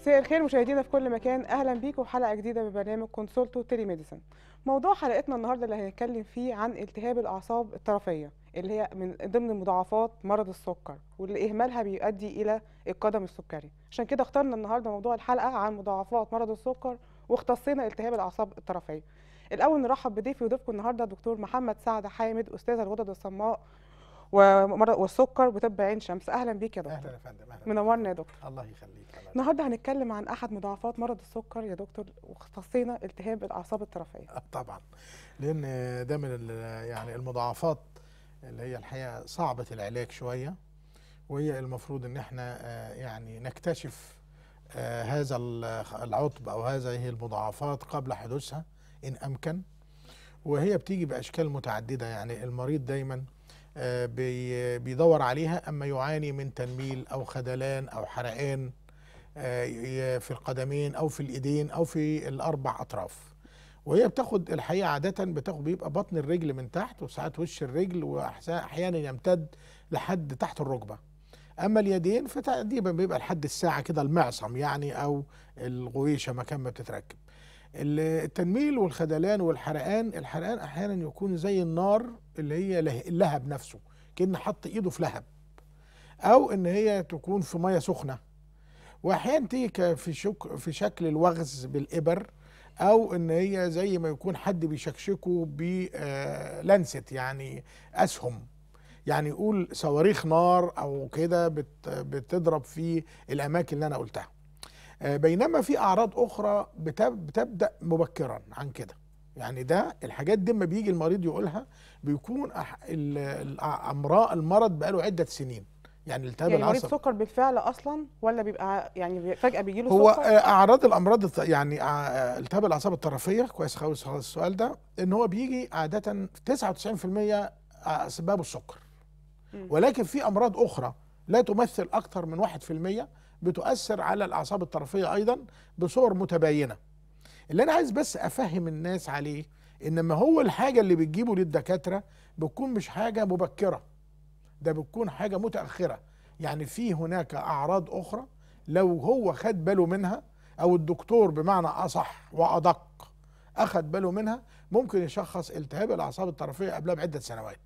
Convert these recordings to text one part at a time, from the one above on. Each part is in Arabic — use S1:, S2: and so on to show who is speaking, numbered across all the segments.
S1: مساء الخير مشاهدينا في كل مكان اهلا بيكم حلقه جديده من برنامج كونسولتو تيلي ميديسن موضوع حلقتنا النهارده اللي هنتكلم فيه عن التهاب الاعصاب الطرفيه اللي هي من ضمن مضاعفات مرض السكر واللي اهمالها بيؤدي الى القدم السكري عشان كده اخترنا النهارده موضوع الحلقه عن مضاعفات مرض السكر واختصينا التهاب الاعصاب الطرفيه الاول نرحب بضيفي وضيفكم النهارده الدكتور محمد سعد حامد استاذ الغدد الصماء والسكر وطب عين شمس اهلا بيك يا دكتور اهلا يا فندم اهلا منورنا يا دكتور الله يخليك النهارده هنتكلم عن احد مضاعفات مرض السكر يا دكتور واختصينا التهاب الاعصاب الطرفيه آه، طبعا
S2: لان ده من يعني المضاعفات اللي هي الحقيقه صعبه العلاج شويه وهي المفروض ان احنا آه، يعني نكتشف آه، هذا العطب او هذه المضاعفات قبل حدوثها ان امكن وهي بتيجي باشكال متعدده يعني المريض دايما آه، بيدور عليها أما يعاني من تنميل أو خدلان أو حرقان آه، في القدمين أو في الإيدين أو في الأربع أطراف وهي بتاخد الحقيقة عادة بتاخد بيبقى بطن الرجل من تحت وساعات وش الرجل وأحيانا يمتد لحد تحت الركبة أما اليدين فتقريبا بيبقى لحد الساعة كده المعصم يعني أو الغويشة مكان ما بتتركب التنميل والخدلان والحرقان الحرقان احيانا يكون زي النار اللي هي اللهب نفسه كأن حط ايده في لهب او ان هي تكون في ميه سخنه واحيانا تيجي في شك في شكل الوغز بالابر او ان هي زي ما يكون حد بيشكشكه بلانست آه، يعني اسهم يعني يقول صواريخ نار او كده بتضرب في الاماكن اللي انا قلتها آه، بينما في اعراض اخرى بتبدا مبكرا عن كده يعني ده الحاجات دي لما بيجي المريض يقولها بيكون امراء المرض بقاله عده سنين يعني التهاب يعني العصب مريض سكر
S1: بالفعل اصلا ولا بيبقى يعني فجاه بيجي له هو سكر هو آه،
S2: اعراض الامراض يعني آه، التهاب الاعصاب الطرفيه كويس خالص السؤال ده ان هو بيجي عاده 99% اسبابه السكر ولكن في امراض اخرى لا تمثل اكثر من 1% بتؤثر على الاعصاب الطرفيه ايضا بصور متباينه اللي انا عايز بس افهم الناس عليه ان ما هو الحاجه اللي بتجيبه للدكاتره بتكون مش حاجه مبكره ده بتكون حاجه متاخره يعني في هناك اعراض اخرى لو هو خد باله منها او الدكتور بمعنى اصح وادق اخد باله منها ممكن يشخص التهاب الاعصاب الطرفيه قبلها بعده سنوات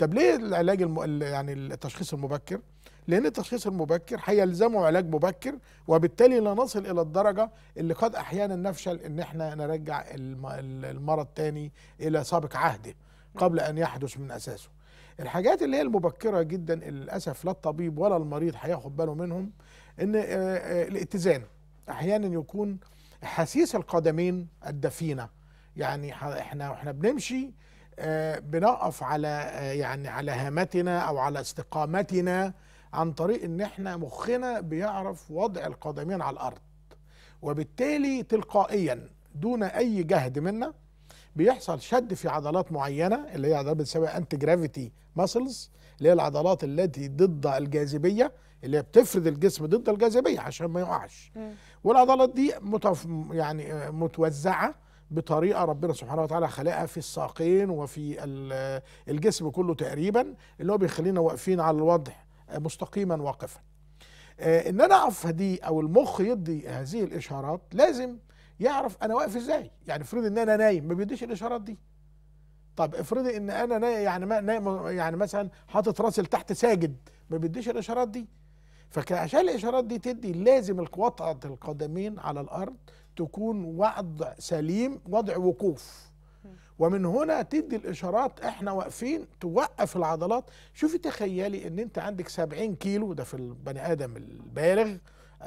S2: طب ليه العلاج الم... يعني التشخيص المبكر لان التشخيص المبكر هيلزمه علاج مبكر وبالتالي لا نصل الى الدرجه اللي قد احيانا نفشل ان احنا نرجع المرض تاني الى سابق عهده قبل ان يحدث من اساسه الحاجات اللي هي المبكره جدا للاسف لا الطبيب ولا المريض هياخد باله منهم ان الاتزان احيانا يكون حسيس القدمين الدفينه يعني احنا واحنا بنمشي آه، بنقف على آه، يعني على هامتنا او على استقامتنا عن طريق ان احنا مخنا بيعرف وضع القدمين على الارض وبالتالي تلقائيا دون اي جهد منا بيحصل شد في عضلات معينه اللي هي عضلات بتسميها انتي جرافيتي ماسلز اللي هي العضلات التي ضد الجاذبيه اللي هي بتفرد الجسم ضد الجاذبيه عشان ما يقعش والعضلات دي متف... يعني آه، متوزعه بطريقه ربنا سبحانه وتعالى خلقها في الساقين وفي الجسم كله تقريبا اللي هو بيخلينا واقفين على الوضع مستقيما واقفا آه، ان انا اقف دي او المخ يدي هذه الاشارات لازم يعرف انا واقف ازاي يعني افرض ان انا نايم ما بيديش الاشارات دي طب افرضي ان انا نايم يعني ما نايم يعني مثلا حاطط راسي لتحت ساجد ما بيديش الاشارات دي فعشان الاشارات دي تدي لازم القطعه القدمين على الارض تكون وضع سليم وضع وقوف ومن هنا تدي الاشارات احنا واقفين توقف العضلات شوفي تخيلي ان انت عندك 70 كيلو ده في البني ادم البالغ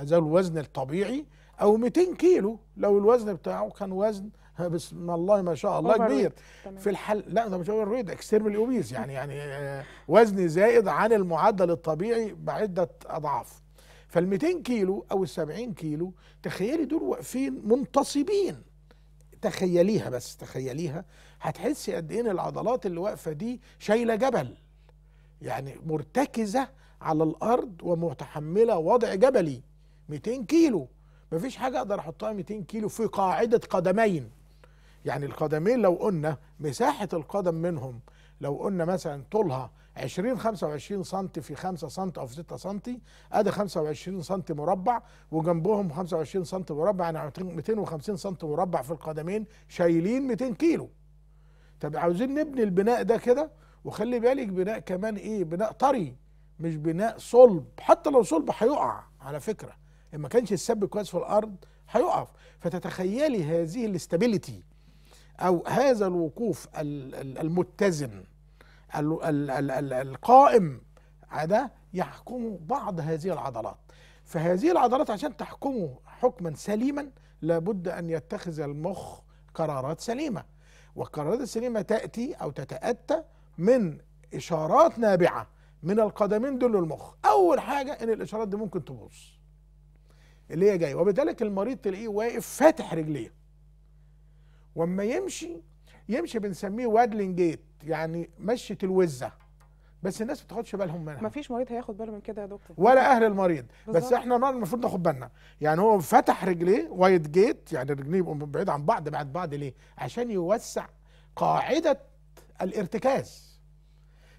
S2: ده الوزن الطبيعي او 200 كيلو لو الوزن بتاعه كان وزن بسم الله ما شاء الله كبير في الحل لا ده مش اوفر ويت اكسترمال اوبيز يعني يعني آه، وزن زائد عن المعدل الطبيعي بعده اضعاف فال 200 كيلو او ال 70 كيلو تخيلي دول واقفين منتصبين تخيليها بس تخيليها هتحسي قد ايه العضلات اللي واقفه دي شايله جبل يعني مرتكزه على الارض ومتحمله وضع جبلي 200 كيلو مفيش حاجه اقدر احطها 200 كيلو في قاعده قدمين يعني القدمين لو قلنا مساحة القدم منهم لو قلنا مثلا طولها 20 25 سم في 5 سم او في 6 سم ادي 25 سم مربع وجنبهم 25 سم مربع يعني 250 سم مربع في القدمين شايلين 200 كيلو طب عاوزين نبني البناء ده كده وخلي بالك بناء كمان ايه بناء طري مش بناء صلب حتى لو صلب هيقع على فكره ان ما كانش السب كويس في الارض هيقف فتتخيلي هذه الاستابيليتي أو هذا الوقوف المتزن القائم ده يحكمه بعض هذه العضلات فهذه العضلات عشان تحكمه حكما سليما لابد أن يتخذ المخ قرارات سليمة والقرارات السليمة تأتي أو تتأتى من إشارات نابعة من القدمين دول المخ أول حاجة إن الإشارات دي ممكن تبوظ اللي هي جايه وبذلك المريض تلاقيه واقف فاتح رجليه واما يمشي يمشي بنسميه وادلين جيت يعني مشية الوزة بس الناس ما بتاخدش بالهم منها
S1: مفيش مريض هياخد باله من كده يا دكتور
S2: ولا اهل المريض بالزبط. بس احنا المفروض ناخد بالنا يعني هو فتح رجليه وايد جيت يعني رجليه يبقوا بعيد عن بعض بعد بعض ليه عشان يوسع قاعدة الارتكاز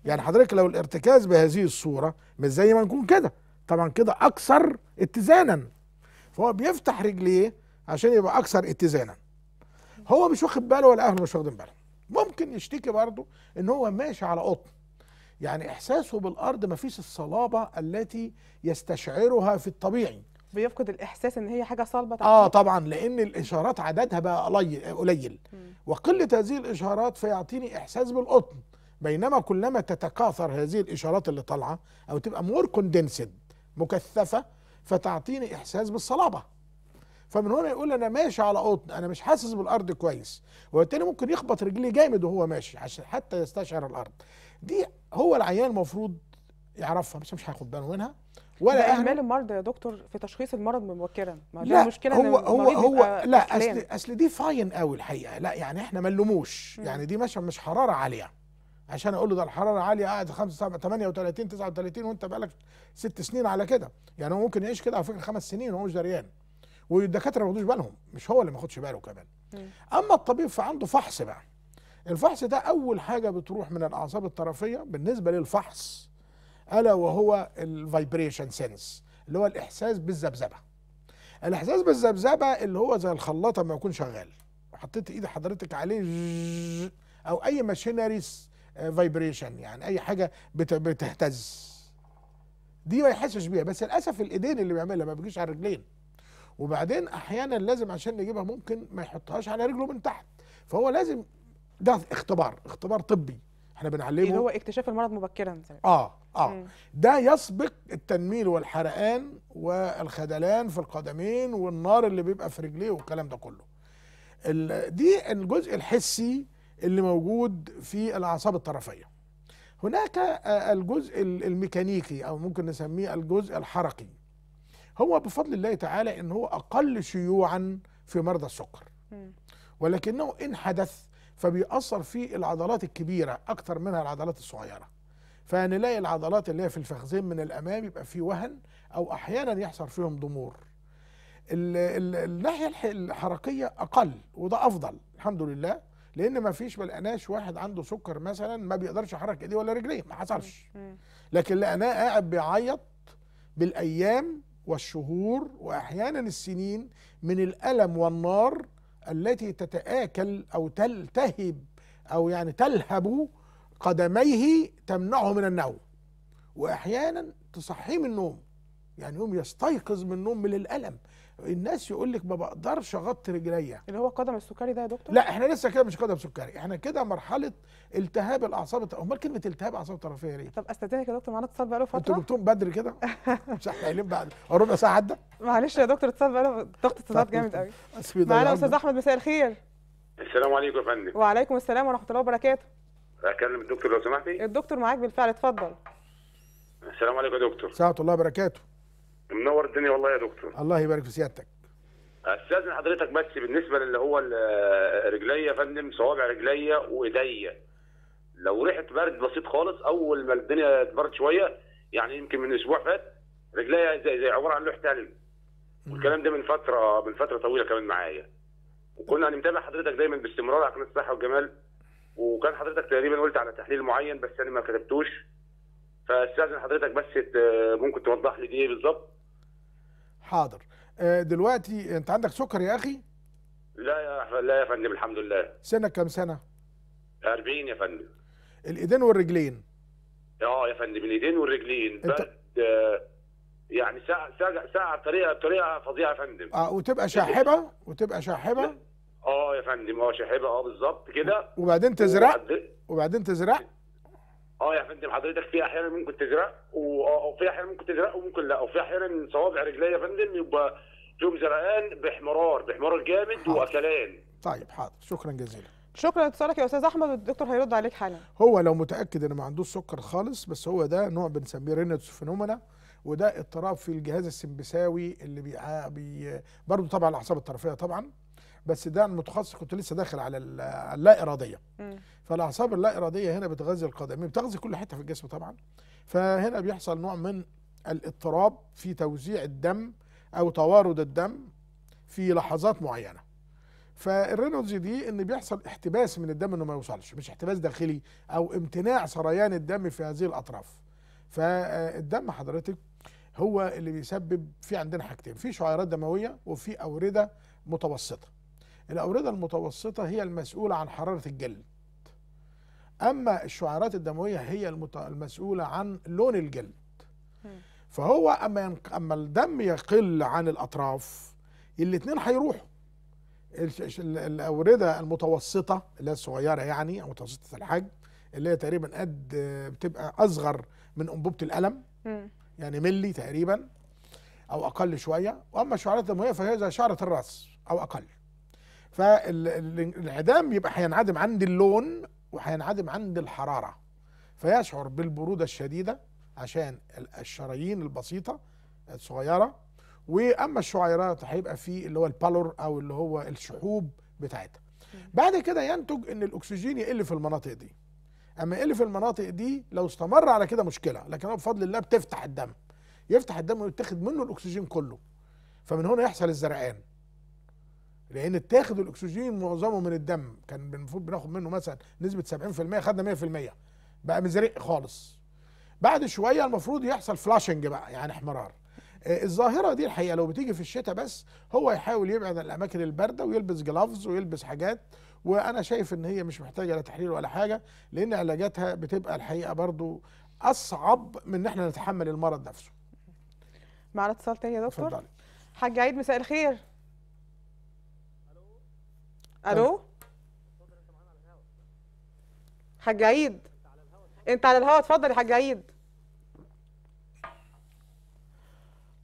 S2: يعني حضرتك لو الارتكاز بهذه الصورة مش زي ما نكون كده طبعا كده اكثر اتزانا فهو بيفتح رجليه عشان يبقى اكثر اتزانا هو مش واخد باله ولا اهله مش واخدين بالهم ممكن يشتكي برضه ان هو ماشي على قطن يعني احساسه بالارض ما فيش الصلابه التي يستشعرها في الطبيعي بيفقد الاحساس ان هي حاجه صلبه تعمل. اه طبعا لان الاشارات عددها بقى قليل وقله هذه الاشارات فيعطيني احساس بالقطن بينما كلما تتكاثر هذه الاشارات اللي طالعه او تبقى مور كوندنسد مكثفه فتعطيني احساس بالصلابه فمن هنا يقول انا ماشي على قطن انا مش حاسس بالارض كويس وبالتالي ممكن يخبط رجليه جامد وهو ماشي عشان حتى يستشعر الارض دي هو العيان المفروض يعرفها بس مش هياخد باله منها ولا يعني اهمال المرضى يا دكتور في تشخيص المرض مبكرا ما لا المشكله هو إن هو هو لا اصل اصل دي فاين قوي الحقيقه لا يعني احنا ما نلوموش يعني دي مش مش حراره عاليه عشان اقول له ده الحراره عاليه قاعد 5 7 38 39 وانت بقالك ست سنين على كده يعني هو ممكن يعيش كده على فكره خمس سنين وهو مش دريان والدكاتره ما ياخدوش بالهم مش هو اللي ما ياخدش باله كمان اما الطبيب فعنده فحص بقى الفحص ده اول حاجه بتروح من الاعصاب الطرفيه بالنسبه للفحص الا وهو الفايبريشن سنس اللي هو الاحساس بالذبذبه الاحساس بالذبذبه اللي هو زي الخلاطه ما يكون شغال حطيت ايد حضرتك عليه او اي ماشينريز فايبريشن يعني اي حاجه بتهتز دي ما يحسش بيها بس للاسف الايدين اللي بيعملها ما بيجيش على الرجلين وبعدين احيانا لازم عشان نجيبها ممكن ما يحطهاش على رجله من تحت فهو لازم ده اختبار اختبار طبي احنا بنعلمه اللي هو
S1: اكتشاف المرض مبكرا اه
S2: اه مم. ده يسبق التنميل والحرقان والخدلان في القدمين والنار اللي بيبقى في رجليه والكلام ده كله دي الجزء الحسي اللي موجود في الاعصاب الطرفيه هناك آه، الجزء الميكانيكي او ممكن نسميه الجزء الحركي هو بفضل الله تعالى ان هو اقل شيوعا في مرضى السكر ولكنه ان حدث فبيأثر في العضلات الكبيرة أكثر منها العضلات الصغيرة فنلاقي العضلات اللي هي في الفخذين من الأمام يبقى في وهن أو أحيانا يحصل فيهم ضمور الناحية الحركية أقل وده أفضل الحمد لله لأن ما فيش بلقناش واحد عنده سكر مثلا ما بيقدرش يحرك إيديه ولا رجليه ما حصلش لكن لقناه قاعد بيعيط بالأيام والشهور واحيانا السنين من الالم والنار التي تتآكل او تلتهب او يعني تلهب قدميه تمنعه من النوم واحيانا تصحيه من النوم يعني يوم يستيقظ من النوم من الالم الناس يقول لك ما بقدرش اغطي رجليا اللي هو قدم السكري ده يا دكتور لا احنا لسه كده مش قدم سكري احنا كده مرحله التهاب الاعصاب امال كلمه التهاب اعصاب طرفيه ليه طب استاذنك يا دكتور معانا اتصال بقاله فتره انتوا جبتوه بدري كده مش احنا قايلين بعد ربع ساعه عدى معلش يا دكتور اتصال بقاله ضغط اتصالات جامد قوي معانا استاذ
S1: احمد مساء الخير
S3: السلام عليكم يا فندم
S1: وعليكم السلام ورحمه الله وبركاته
S3: اكلم الدكتور لو سمحتي الدكتور معاك بالفعل اتفضل السلام عليكم يا دكتور ساعة الله وبركاته منور الدنيا والله يا دكتور
S2: الله يبارك في سيادتك
S3: استاذن حضرتك بس بالنسبه للي هو رجليا يا فندم صوابع رجليا وايديا لو ريحه برد بسيط خالص اول ما الدنيا تبرد شويه يعني يمكن من اسبوع فات رجليا زي زي عباره عن لوح تلج والكلام ده من فتره من فتره طويله كمان معايا وكنا هنتابع حضرتك دايما باستمرار على قناه الصحه والجمال وكان حضرتك تقريبا قلت على تحليل معين بس انا ما كتبتوش فاستاذن حضرتك بس ممكن توضح لي دي ايه بالظبط
S2: حاضر آه، دلوقتي انت عندك سكر يا اخي
S3: لا يا لا يا فندم الحمد لله
S2: سنك كام سنه
S3: 40 يا فندم
S2: الايدين والرجلين
S3: اه يا فندم الايدين والرجلين انت... بس آه، يعني ساعه ساعه ساعه طريقه طريقه فظيعه يا فندم اه وتبقى شاحبه
S2: وتبقى شاحبه
S3: اه يا فندم اه شاحبه اه بالظبط كده وبعدين تزرع
S2: وبعدين تزرع
S3: اه يا فندم حضرتك في احيانا ممكن تزرق وفي آه، آه، احيانا ممكن تزرق وممكن لا وفي احيانا صوابع رجليا يا فندم يبقى فيهم زرقان باحمرار باحمرار جامد واكلان
S2: طيب حاضر شكرا جزيلا
S1: شكرا لاتصالك يا استاذ احمد والدكتور هيرد عليك حالا
S2: هو لو متاكد ان ما عندوش سكر خالص بس هو ده نوع بنسميه رينتس فينومنا وده اضطراب في الجهاز السمبساوي اللي بي, برضه طبعا الاعصاب الطرفيه طبعا بس ده المتخصص كنت لسه داخل على اللا اراديه فالاعصاب اللا اراديه هنا بتغذي القدمين بتغذي كل حته في الجسم طبعا فهنا بيحصل نوع من الاضطراب في توزيع الدم او توارد الدم في لحظات معينه فالرينولدز دي ان بيحصل احتباس من الدم انه ما يوصلش مش احتباس داخلي او امتناع سريان الدم في هذه الاطراف فالدم حضرتك هو اللي بيسبب في عندنا حاجتين في شعيرات دمويه وفي اورده متوسطه الأوردة المتوسطة هي المسؤولة عن حرارة الجلد أما الشعيرات الدموية هي المسؤولة عن لون الجلد فهو أما, أما الدم يقل عن الأطراف الاثنين هيروحوا الأوردة المتوسطة اللي هي الصغيرة يعني أو متوسطة الحجم اللي هي تقريبا قد بتبقى أصغر من أنبوبة الألم يعني ملي تقريبا أو أقل شوية وأما الشعيرات الدموية فهي زي شعرة الرأس أو أقل فالانعدام يبقى هينعدم عند اللون وهينعدم عند الحراره فيشعر بالبروده الشديده عشان الشرايين البسيطه الصغيره واما الشعيرات هيبقى في اللي هو البالور او اللي هو الشحوب بتاعتها بعد كده ينتج ان الاكسجين يقل في المناطق دي اما يقل في المناطق دي لو استمر على كده مشكله لكن هو بفضل الله بتفتح الدم يفتح الدم ويتاخد منه الاكسجين كله فمن هنا يحصل الزرقان لان اتاخد الاكسجين معظمه من الدم كان المفروض بناخد منه مثلا نسبه 70% خدنا 100% بقى مزرق خالص بعد شويه المفروض يحصل فلاشنج بقى يعني احمرار آه، الظاهره دي الحقيقه لو بتيجي في الشتاء بس هو يحاول يبعد عن الاماكن البارده ويلبس جلافز ويلبس حاجات وانا شايف ان هي مش محتاجه لا تحليل ولا حاجه لان علاجاتها بتبقى الحقيقه برضو اصعب من ان احنا نتحمل المرض نفسه معنا اتصال تاني يا دكتور حاج عيد مساء الخير
S1: الو حاج عيد انت على الهوا اتفضل يا حاج عيد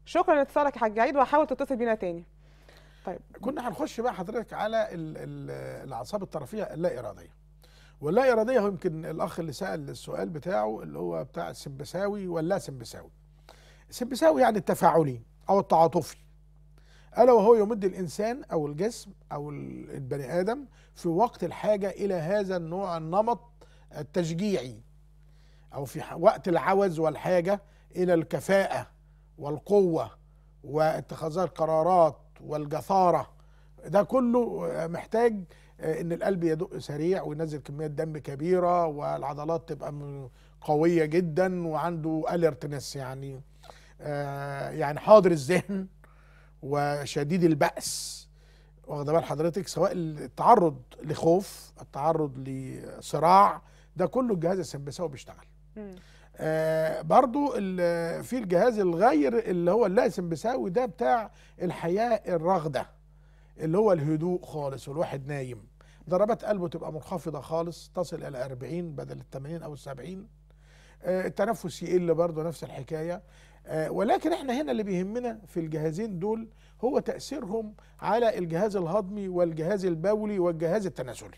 S1: شكرا لاتصالك يا حاج عيد وهحاول تتصل بينا تاني طيب
S2: كنا هنخش بقى حضرتك على الاعصاب الطرفيه اللا اراديه واللا اراديه هو يمكن الاخ اللي سال السؤال بتاعه اللي هو بتاع السمبساوي واللا سمبساوي السمبساوي يعني التفاعلي او التعاطفي ألا وهو يمد الإنسان أو الجسم أو البني آدم في وقت الحاجة إلى هذا النوع النمط التشجيعي أو في وقت العوز والحاجة إلى الكفاءة والقوة واتخاذ القرارات والجثارة ده كله محتاج آه، ان القلب يدق سريع وينزل كميه دم كبيره والعضلات تبقى قويه جدا وعنده اليرتنس يعني آه، يعني حاضر الذهن وشديد البأس واخد بال حضرتك سواء التعرض لخوف التعرض لصراع ده كله الجهاز السمبساوي بيشتغل آه برضو آه، في الجهاز الغير اللي هو سمبساوي ده بتاع الحياة الرغدة اللي هو الهدوء خالص والواحد نايم ضربات قلبه تبقى منخفضة خالص تصل إلى 40 بدل ال 80 أو ال 70 آه التنفس يقل برضه نفس الحكاية آه، ولكن احنا هنا اللي بيهمنا في الجهازين دول هو تأثيرهم على الجهاز الهضمي والجهاز البولي والجهاز التناسلي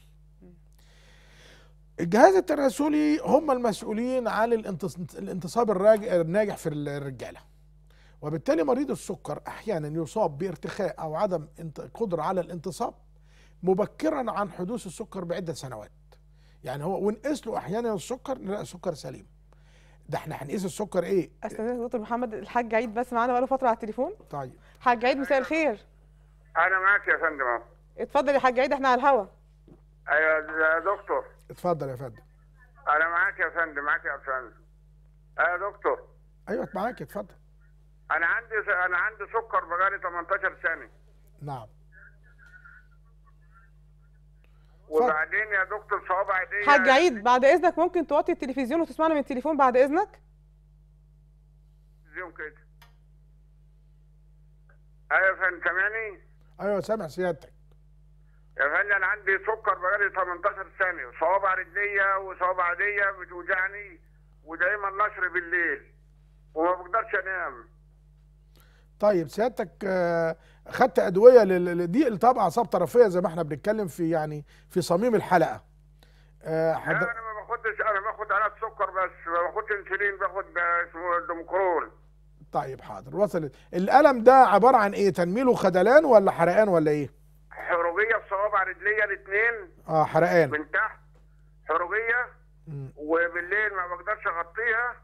S2: الجهاز التناسلي هم المسؤولين عن الانتصاب الناجح في الرجالة وبالتالي مريض السكر أحيانا يصاب بارتخاء أو عدم قدرة على الانتصاب مبكرا عن حدوث السكر بعدة سنوات يعني هو ونقص له أحيانا السكر نلاقي السكر سليم ده احنا هنقيس السكر ايه استاذ دكتور محمد الحاج
S1: عيد بس معانا بقاله فتره على التليفون طيب حاج عيد مساء الخير
S4: انا معاك يا فندم اهو
S2: اتفضل يا حاج عيد احنا على الهوا
S4: ايوه يا دكتور
S2: اتفضل يا فندم
S4: انا معاك يا فندم معاك يا فندم يا أه، دكتور
S2: ايوه معاك اتفضل
S4: انا عندي انا عندي سكر بقالي 18 سنه نعم وبعدين يا دكتور صوابع ايديا حاج
S1: عيد بعد اذنك ممكن توطي التلفزيون وتسمعنا من التليفون بعد اذنك
S4: زيهم كده ايوه يا فندم سامعني
S2: ايوه سامع سيادتك
S4: يا فندم انا عندي سكر بقالي 18 سنه وصوابع رجليه وصوابع عاديه بتوجعني ودايما نشر بالليل وما بقدرش انام
S2: طيب سيادتك آه خدت ادويه دي طبعا اعصاب طرفيه زي ما احنا بنتكلم في يعني في صميم الحلقه آه حد... انا ما باخدش انا
S4: باخد علاج سكر بس ما باخدش انسولين باخد اسمه دومكرول طيب
S2: حاضر وصلت الالم ده عباره عن ايه تنميله خدلان ولا حرقان ولا ايه
S4: حروقيه في صوابع رجليه الاثنين اه حرقان من تحت حروقيه وبالليل ما بقدرش اغطيها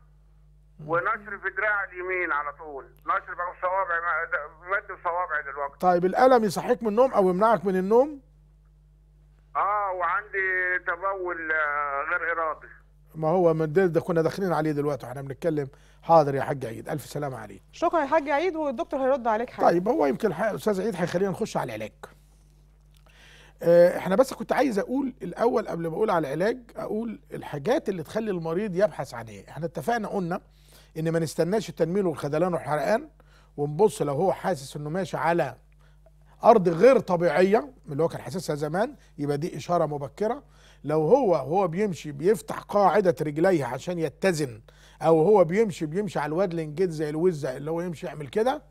S4: ونشر في دراع اليمين على طول نشر بقى الصوابع مد صوابع دلوقتي طيب
S2: الالم يصحيك من النوم او يمنعك من
S4: النوم اه وعندي تبول آه، غير ارادي
S2: ما هو من ده, ده كنا داخلين عليه دلوقتي واحنا بنتكلم حاضر يا حاج عيد الف سلامه عليك شكرا يا حاج عيد والدكتور هيرد عليك حاجه طيب هو يمكن استاذ عيد هيخلينا نخش على العلاج آه، احنا بس كنت عايز اقول الاول قبل ما اقول على العلاج اقول الحاجات اللي تخلي المريض يبحث عنها إيه. احنا اتفقنا قلنا ان ما نستناش التنميل والخذلان والحرقان ونبص لو هو حاسس انه ماشي على ارض غير طبيعيه اللي هو كان حاسسها زمان يبقى دي اشاره مبكره لو هو هو بيمشي بيفتح قاعده رجليه عشان يتزن او هو بيمشي بيمشي على الواد لينجيت زي الوزه اللي هو يمشي يعمل كده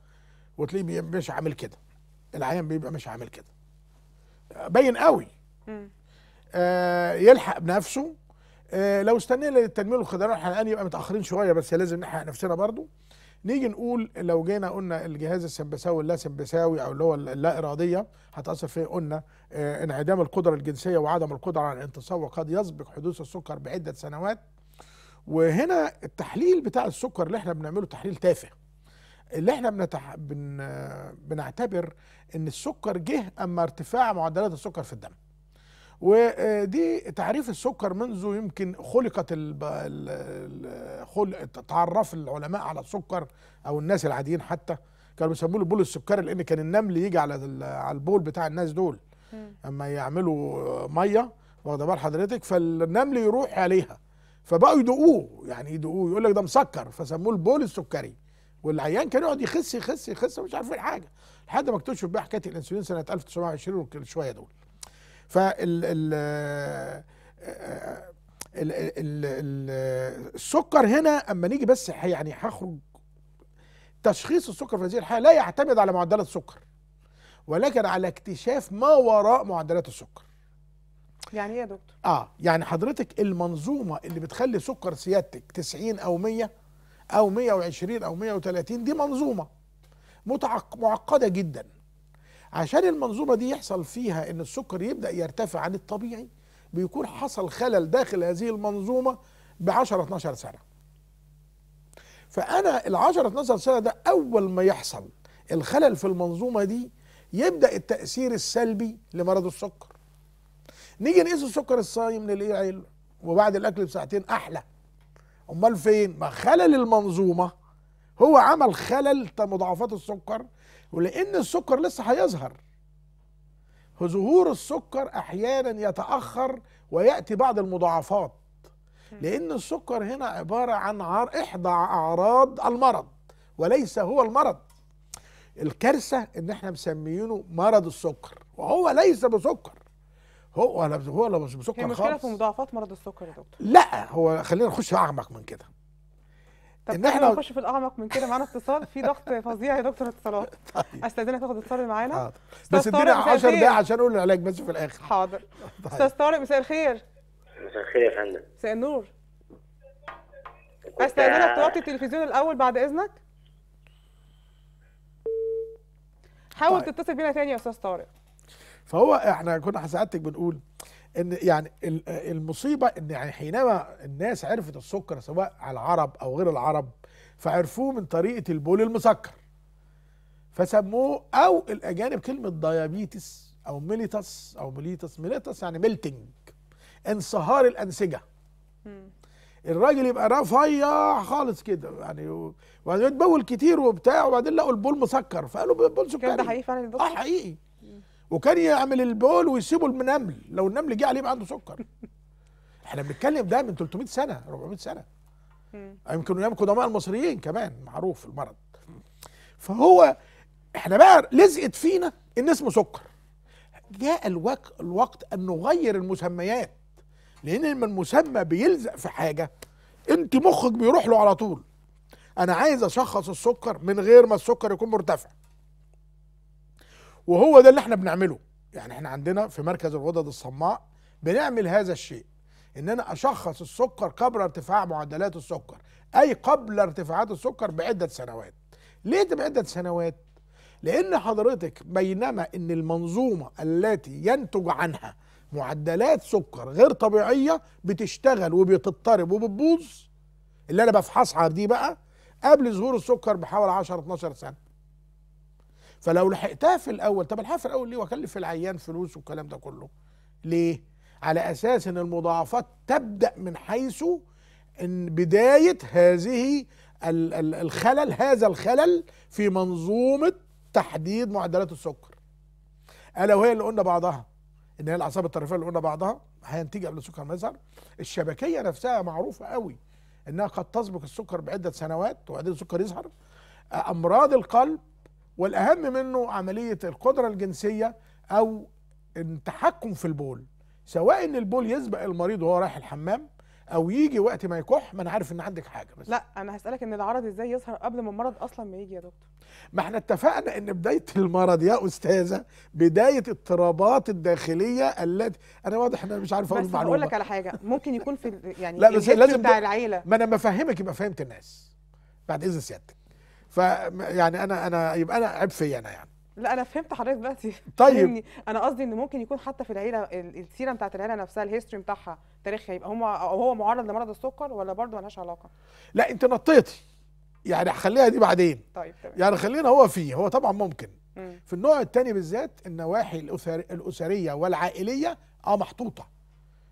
S2: وتلاقيه مش عامل كده العيان بيبقى ماشي عامل كده باين قوي آه يلحق بنفسه آه، لو استنينا للتجميل والخضران الحلقان يبقى متاخرين شويه بس لازم نحقق نفسنا برضو نيجي نقول لو جينا قلنا الجهاز السمبساوي اللا سمبساوي او اللي هو اللا اراديه هتاثر فيه قلنا آه، انعدام القدره الجنسيه وعدم القدره على الانتصاب وقد يسبق حدوث السكر بعده سنوات وهنا التحليل بتاع السكر اللي احنا بنعمله تحليل تافه اللي احنا بنتح... بن... بنعتبر ان السكر جه اما ارتفاع معدلات السكر في الدم ودي تعريف السكر منذ يمكن خلقت خلق تعرف العلماء على السكر او الناس العاديين حتى كانوا بيسموه البول السكري لان كان النمل يجي على على البول بتاع الناس دول اما يعملوا ميه واخد بال حضرتك فالنمل يروح عليها فبقوا يدقوه يعني يدقوه يقول لك ده مسكر فسموه البول السكري والعيان كان يقعد يخس يخس يخس مش عارفين إيه حاجه لحد ما اكتشف بقى حكايه الانسولين سنه 1920 شويه دول فال آه، السكر هنا اما نيجي بس يعني هخرج تشخيص السكر في هذه الحاله لا يعتمد على معدلات السكر ولكن على اكتشاف ما وراء معدلات السكر
S1: يعني ايه يا دكتور
S2: اه يعني حضرتك المنظومه اللي بتخلي سكر سيادتك 90 او 100 او 120 او 130 دي منظومه معقده جدا عشان المنظومه دي يحصل فيها ان السكر يبدا يرتفع عن الطبيعي بيكون حصل خلل داخل هذه المنظومه ب 10 12 سنه فانا ال 10 12 سنه ده اول ما يحصل الخلل في المنظومه دي يبدا التاثير السلبي لمرض السكر نيجي نقيس السكر الصايم نلاقيه عيل وبعد الاكل بساعتين احلى امال فين ما خلل المنظومه هو عمل خلل مضاعفات السكر ولان السكر لسه هيظهر ظهور السكر احيانا يتاخر وياتي بعض المضاعفات لان السكر هنا عباره عن عار احدى اعراض المرض وليس هو المرض الكارثه ان احنا مسميينه مرض السكر وهو ليس بسكر هو ولا هو لا مش بسكر خالص هي مشكله في
S1: مضاعفات مرض السكر يا دكتور
S2: لا هو خلينا نخش اعمق من كده طب ان احنا نخش
S1: في الاعمق من كده معانا اتصال في ضغط فظيع يا دكتور اتصالات طيب. استاذنك تاخد اتصال معانا بس اديني 10 دقايق عشان اقول العلاج بس في الاخر حاضر طيب. استاذ طارق مساء الخير
S3: مساء الخير يا فندم
S1: مساء النور استاذنك آه. توطي التلفزيون الاول بعد اذنك حاول طيب. تتصل بينا تاني يا استاذ طارق
S2: فهو احنا كنا حسعتك بنقول ان يعني المصيبه ان يعني حينما الناس عرفت السكر سواء على العرب او غير العرب فعرفوه من طريقه البول المسكر فسموه او الاجانب كلمه ديابيتس او ميليتس او ميليتس ميليتس يعني ميلتنج انصهار الانسجه الراجل يبقى رفيع خالص كده يعني وبعدين بول كتير وبتاع وبعدين لقوا البول مسكر فقالوا بول سكري ده حقيقي فعلا اه حقيقي وكان يعمل البول ويسيبه النمل لو النمل جه عليه يبقى عنده سكر احنا بنتكلم ده من 300 سنه 400 سنه يمكن ايام قدماء المصريين كمان معروف المرض فهو احنا بقى لزقت فينا ان اسمه سكر جاء الوقت, الوقت ان نغير المسميات لان لما المسمى بيلزق في حاجه انت مخك بيروح له على طول انا عايز اشخص السكر من غير ما السكر يكون مرتفع وهو ده اللي احنا بنعمله يعني احنا عندنا في مركز الغدد الصماء بنعمل هذا الشيء ان انا اشخص السكر قبل ارتفاع معدلات السكر اي قبل ارتفاعات السكر بعده سنوات ليه بعده سنوات لان حضرتك بينما ان المنظومه التي ينتج عنها معدلات سكر غير طبيعيه بتشتغل وبتضطرب وبتبوظ اللي انا بفحصها دي بقى قبل ظهور السكر بحوالي 10 12 سنه فلو لحقتها في الاول طب الحقها في الاول ليه واكلف العيان فلوس والكلام ده كله ليه على اساس ان المضاعفات تبدا من حيث ان بدايه هذه الخلل هذا الخلل في منظومه تحديد معدلات السكر الا وهي اللي قلنا بعضها ان هي الاعصاب الطرفيه اللي قلنا بعضها هينتج قبل السكر ما يظهر الشبكيه نفسها معروفه قوي انها قد تسبق السكر بعده سنوات وبعدين السكر يظهر امراض القلب والاهم منه عمليه القدره الجنسيه او التحكم في البول سواء ان البول يسبق المريض وهو رايح الحمام او يجي وقت ما يكح ما انا عارف ان عندك حاجه بس
S1: لا انا هسالك ان العرض ازاي يظهر قبل ما المرض اصلا ما يجي يا دكتور
S2: ما احنا اتفقنا ان بدايه المرض يا استاذه بدايه اضطرابات الداخليه التي انا واضح ان انا مش عارف اقول بس بقول لك على
S1: حاجه ممكن يكون في يعني لا بس لازم بتاع العيله
S2: ما انا بفهمك يبقى فهمت الناس بعد اذن سيادتك فيعني انا انا يبقى انا عيب فيا انا يعني لا انا فهمت حضرتك دلوقتي طيب يعني انا قصدي ان
S1: ممكن يكون حتى في العيله السيره بتاعت العيله نفسها الهيستوري بتاعها تاريخها يبقى هم او هو معرض لمرض السكر ولا برضه ملهاش علاقه
S2: لا انت نطيتي يعني خليها دي بعدين
S1: طيب تمام يعني
S2: خلينا هو فيه هو طبعا ممكن مم. في النوع الثاني بالذات النواحي الأسر... الاسريه والعائليه اه محطوطه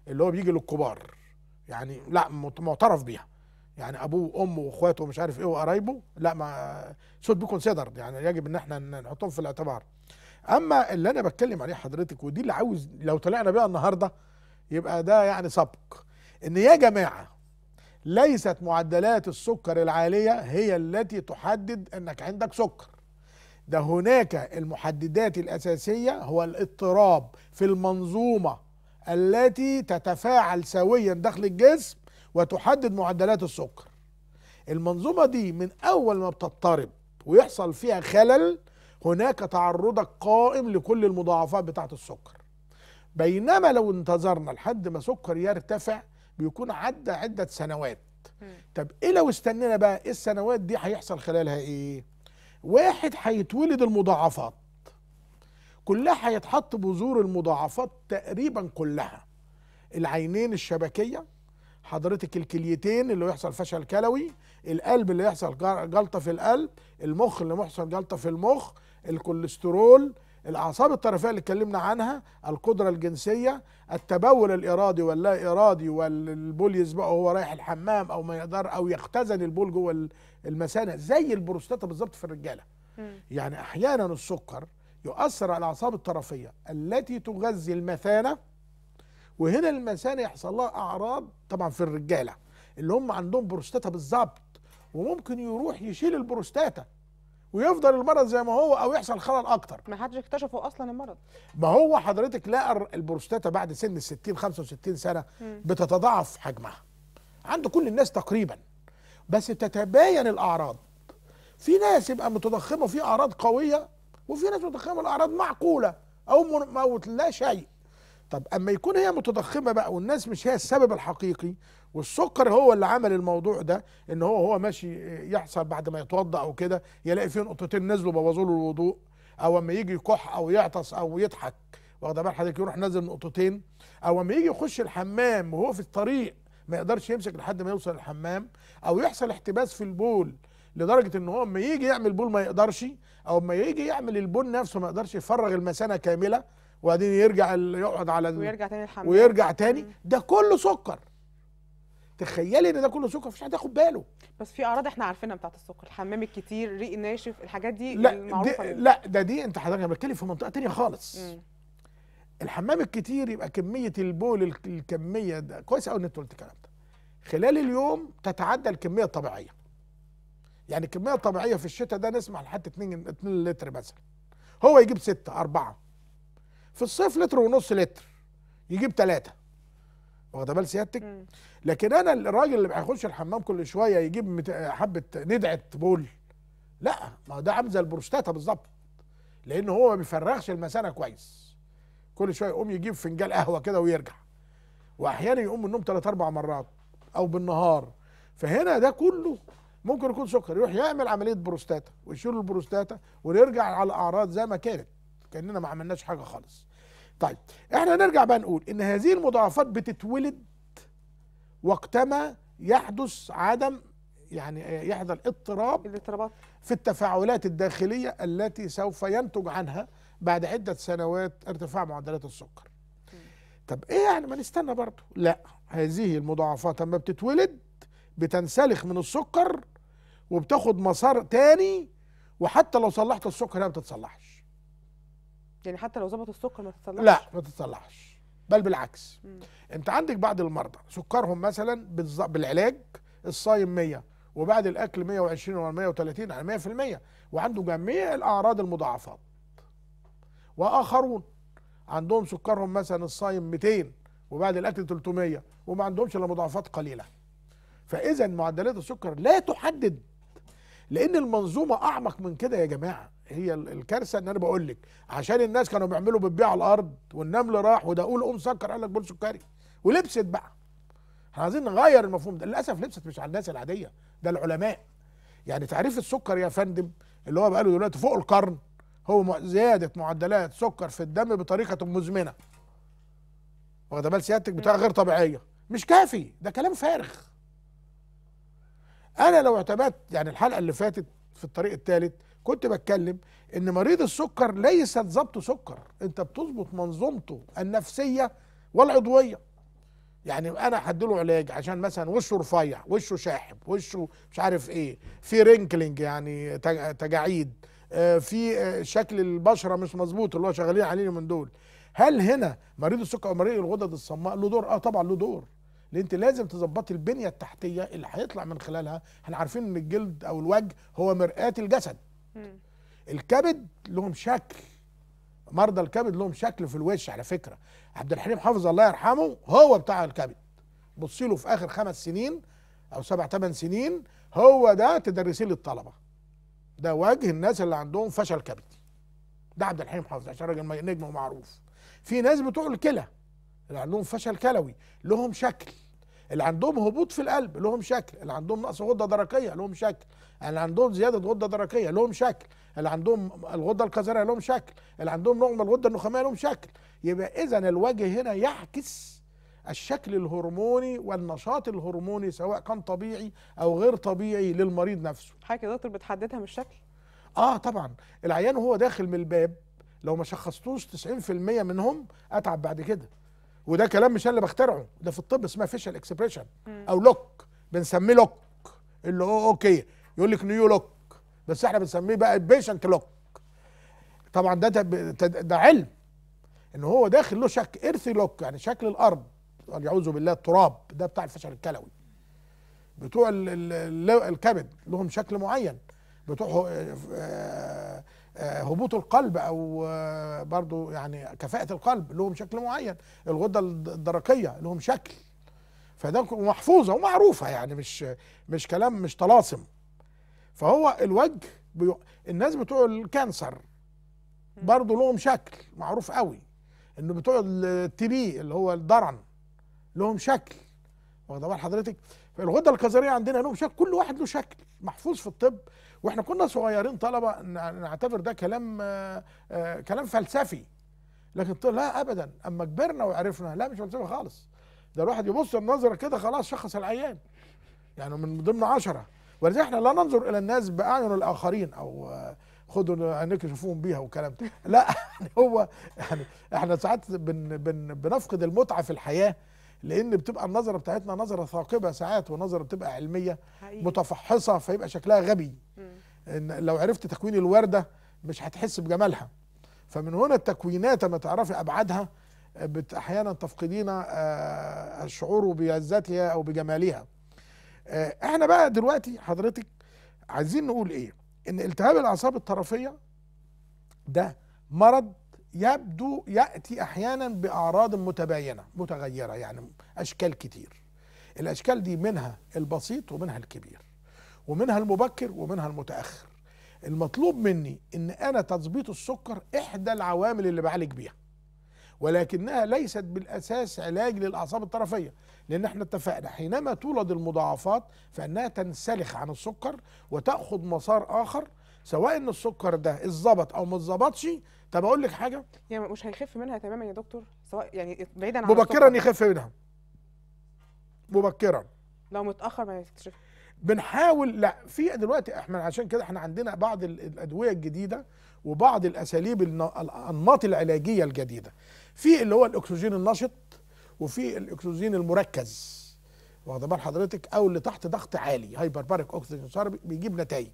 S2: اللي هو بيجي للكبار يعني لا معترف بيها يعني ابوه وامه واخواته ومش عارف ايه وقرايبه لا ما شوت بيكون كونسيدرد يعني يجب ان احنا نحطهم في الاعتبار اما اللي انا بتكلم عليه حضرتك ودي اللي عاوز لو طلعنا بيها النهارده يبقى ده يعني سبق ان يا جماعه ليست معدلات السكر العاليه هي التي تحدد انك عندك سكر ده هناك المحددات الاساسيه هو الاضطراب في المنظومه التي تتفاعل سويا داخل الجسم وتحدد معدلات السكر المنظومة دي من أول ما بتضطرب ويحصل فيها خلل هناك تعرضك قائم لكل المضاعفات بتاعة السكر بينما لو انتظرنا لحد ما سكر يرتفع بيكون عدى عدة سنوات طب ايه لو استنينا بقى ايه السنوات دي هيحصل خلالها ايه واحد هيتولد المضاعفات كلها هيتحط بذور المضاعفات تقريبا كلها العينين الشبكية حضرتك الكليتين اللي يحصل فشل كلوي القلب اللي يحصل جلطه في القلب المخ اللي يحصل جلطه في المخ الكوليسترول الاعصاب الطرفيه اللي اتكلمنا عنها القدره الجنسيه التبول الارادي واللا ارادي والبول يسبقه وهو رايح الحمام او ما يقدر او يختزن البول جوه المثانه زي البروستاتا بالظبط في الرجاله يعني احيانا السكر يؤثر على الاعصاب الطرفيه التي تغذي المثانه وهنا المثانه يحصل لها اعراض طبعا في الرجاله اللي هم عندهم بروستاتا بالظبط وممكن يروح يشيل البروستاتا ويفضل المرض زي ما هو او يحصل خلل اكتر ما حدش اكتشفه اصلا المرض ما هو حضرتك لقى البروستاتا بعد سن ال 60 65 سنه بتتضاعف حجمها عند كل الناس تقريبا بس تتباين الاعراض في ناس يبقى متضخمه في اعراض قويه وفي ناس متضخمه الاعراض معقوله او او لا شيء طب اما يكون هي متضخمه بقى والناس مش هي السبب الحقيقي والسكر هو اللي عمل الموضوع ده ان هو هو ماشي يحصل بعد ما يتوضا او كده يلاقي فيه نقطتين نزلوا بوظوا له الوضوء او اما يجي يكح او يعطس او يضحك واخد بال حضرتك يروح نازل نقطتين او اما يجي يخش الحمام وهو في الطريق ما يقدرش يمسك لحد ما يوصل الحمام او يحصل احتباس في البول لدرجه ان هو اما يجي يعمل بول ما يقدرش او اما يجي يعمل البول نفسه ما يقدرش يفرغ المثانه كامله وبعدين يرجع يقعد على ويرجع
S1: تاني الحمام ويرجع
S2: تاني ده كله سكر
S1: تخيلي ان ده كله سكر مفيش حد ياخد باله بس في اعراض احنا عارفينها بتاعت السكر الحمام الكتير ريق ناشف الحاجات دي لا المعروفه دي لا
S2: ده دي انت حضرتك بتكلم في منطقه تانية خالص مم. الحمام الكتير يبقى كميه البول الكميه ده كويس قوي ان انت قلت الكلام ده خلال اليوم تتعدى الكميه الطبيعيه يعني الكميه الطبيعيه في الشتاء ده نسمح لحد 2 2 لتر مثلا هو يجيب 6 4 في الصيف لتر ونص لتر يجيب ثلاثة واخده بال سيادتك لكن انا الراجل اللي بيخش الحمام كل شويه يجيب حبه ندعه بول لا ما ده عامل زي البروستاتا بالظبط لان هو ما بيفرغش المثانه كويس كل شويه يقوم يجيب فنجان قهوه كده ويرجع واحيانا يقوم من النوم ثلاث اربع مرات او بالنهار فهنا ده كله ممكن يكون سكر يروح يعمل عمليه بروستاتا ويشيل البروستاتا ويرجع على الاعراض زي ما كانت كاننا ما عملناش حاجه خالص طيب احنا نرجع بقى نقول ان هذه المضاعفات بتتولد وقتما يحدث عدم يعني يحدث اضطراب الاضطرابات في التفاعلات الداخليه التي سوف ينتج عنها بعد عده سنوات ارتفاع معدلات السكر طب ايه يعني ما نستنى برضه لا هذه المضاعفات لما بتتولد بتنسلخ من السكر وبتاخد مسار تاني وحتى لو صلحت السكر هي ما بتتصلحش
S1: يعني حتى لو ظبط السكر ما تتصلحش لا
S2: ما تتصلحش بل بالعكس مم. انت عندك بعض المرضى سكرهم مثلا بالعلاج الصايم 100 وبعد الاكل 120 و 130 على 100% وعنده جميع الاعراض المضاعفات واخرون عندهم سكرهم مثلا الصايم 200 وبعد الاكل 300 وما عندهمش الا مضاعفات قليله فاذا معدلات السكر لا تحدد لان المنظومه اعمق من كده يا جماعه هي الكارثه ان انا بقول لك عشان الناس كانوا بيعملوا بتبيع على الارض والنمل راح وده اقول قوم سكر قال لك بول سكري ولبست بقى احنا عايزين نغير المفهوم ده للاسف لبست مش على الناس العاديه ده العلماء يعني تعريف السكر يا فندم اللي هو بقاله دلوقتي فوق القرن هو زياده معدلات سكر في الدم بطريقه مزمنه واخد بال سيادتك بتاع غير طبيعيه مش كافي ده كلام فارغ انا لو اعتمدت يعني الحلقه اللي فاتت في الطريق الثالث كنت بتكلم ان مريض السكر ليست ظبط سكر انت بتظبط منظومته النفسيه والعضويه يعني انا هديله علاج عشان مثلا وشه رفيع وشه شاحب وشه مش عارف ايه في رينكلينج يعني تجاعيد آه، في آه، شكل البشره مش مظبوط اللي هو شغالين عليه من دول هل هنا مريض السكر او مريض الغدد الصماء له دور اه طبعا له دور لان انت لازم تظبطي البنيه التحتيه اللي هيطلع من خلالها احنا عارفين ان الجلد او الوجه هو مرآه الجسد مم. الكبد لهم شكل مرضى الكبد لهم شكل في الوش على فكره عبد الحليم حافظ الله يرحمه هو بتاع الكبد بصي له في اخر خمس سنين او سبع ثمان سنين هو ده تدرسيه للطلبه ده وجه الناس اللي عندهم فشل كبدي ده عبد الحليم حافظ عشان راجل نجم ومعروف في ناس بتوع الكلى اللي عندهم فشل كلوي لهم شكل اللي عندهم هبوط في القلب لهم شكل اللي عندهم نقص غده درقيه لهم شكل اللي عندهم زياده غده درقيه لهم شكل اللي عندهم الغده الكظريه لهم شكل اللي عندهم نوع من الغده النخاميه لهم شكل يبقى اذا الوجه هنا يعكس الشكل الهرموني والنشاط الهرموني سواء كان طبيعي او غير طبيعي للمريض نفسه حضرتك يا دكتور بتحددها من الشكل اه طبعا العيان وهو داخل من الباب لو ما شخصتوش 90% منهم اتعب بعد كده وده كلام مش انا اللي بخترعه ده في الطب اسمها فيشال اكسبريشن او لوك بنسميه لوك اللي هو اوكي يقول لك نيو لوك بس احنا بنسميه بقى البيشنت لوك طبعا ده ده علم ان هو داخل له شك ارثي لوك يعني شكل الارض يعوذ بالله التراب ده بتاع الفشل الكلوي بتوع الكبد لهم شكل معين بتوع آه، هبوط القلب او آه، برضو يعني كفاءه القلب لهم شكل معين الغده الدرقيه لهم شكل فده محفوظه ومعروفه يعني مش مش كلام مش طلاسم فهو الوجه بيو... الناس بتوع الكانسر برضو لهم شكل معروف قوي انه بتوع التي بي اللي هو الدرن لهم شكل واخد بال حضرتك الغده الكظريه عندنا لهم شكل كل واحد له شكل محفوظ في الطب واحنا كنا صغيرين طلبه نعتبر ده كلام آه، آه، كلام فلسفي لكن طلع لا ابدا اما كبرنا وعرفنا لا مش فلسفي خالص ده الواحد يبص النظره كده خلاص شخص العيان يعني من ضمن عشرة ولذلك احنا لا ننظر الى الناس باعين الاخرين او آه، خدوا عينيك شوفوهم بيها والكلام ده لا يعني هو يعني احنا ساعات بن بن بنفقد المتعه في الحياه لان بتبقى النظره بتاعتنا نظره ثاقبه ساعات ونظره بتبقى علميه حقيقي. متفحصه فيبقى شكلها غبي إن لو عرفت تكوين الورده مش هتحس بجمالها فمن هنا التكوينات لما تعرفي ابعادها احيانا تفقدين آه، الشعور بلذتها او بجمالها آه، احنا بقى دلوقتي حضرتك عايزين نقول ايه ان التهاب الاعصاب الطرفيه ده مرض يبدو يأتي أحيانا بأعراض متباينة متغيرة يعني أشكال كتير الأشكال دي منها البسيط ومنها الكبير ومنها المبكر ومنها المتأخر المطلوب مني ان انا تظبيط السكر احدى العوامل اللي بعالج بيها ولكنها ليست بالاساس علاج للاعصاب الطرفيه لان احنا اتفقنا حينما تولد المضاعفات فانها تنسلخ عن السكر وتاخذ مسار اخر سواء ان السكر ده اتظبط او ما اتظبطش طب اقول لك حاجه يعني مش هيخف منها تماما يا دكتور
S1: سواء يعني بعيدا عن مبكرا يخف
S2: منها مبكرا
S1: لو متاخر ما يكتشف
S2: بنحاول لا في دلوقتي احنا عشان كده احنا عندنا بعض الادويه الجديده وبعض الاساليب الانماط العلاجيه الجديده في اللي هو الاكسجين النشط وفي الاكسجين المركز واخد بال حضرتك او اللي تحت ضغط عالي هايبر هايبرباريك اوكسجين بيجيب نتائج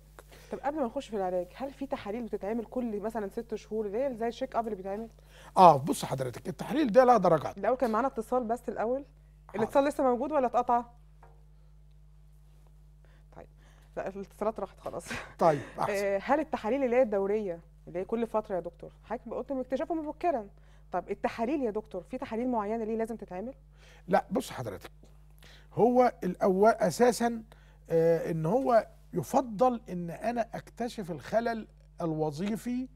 S1: طب قبل ما نخش في العلاج هل في تحاليل بتتعمل كل مثلا ست شهور اللي هي زي الشيك اب اللي بيتعمل؟
S2: اه بص حضرتك التحليل ده له درجات
S1: الاول كان معانا اتصال بس الاول الاتصال لسه موجود ولا اتقطع؟ طيب لا الاتصالات راحت خلاص طيب أحسن. آه، هل التحاليل اللي هي الدوريه اللي هي كل فتره يا دكتور حضرتك قلت اكتشافه مبكرا طب التحاليل يا دكتور في تحاليل معينه ليه لازم تتعمل؟
S2: لا بص حضرتك هو الاول اساسا آه ان هو يفضل ان انا اكتشف الخلل الوظيفي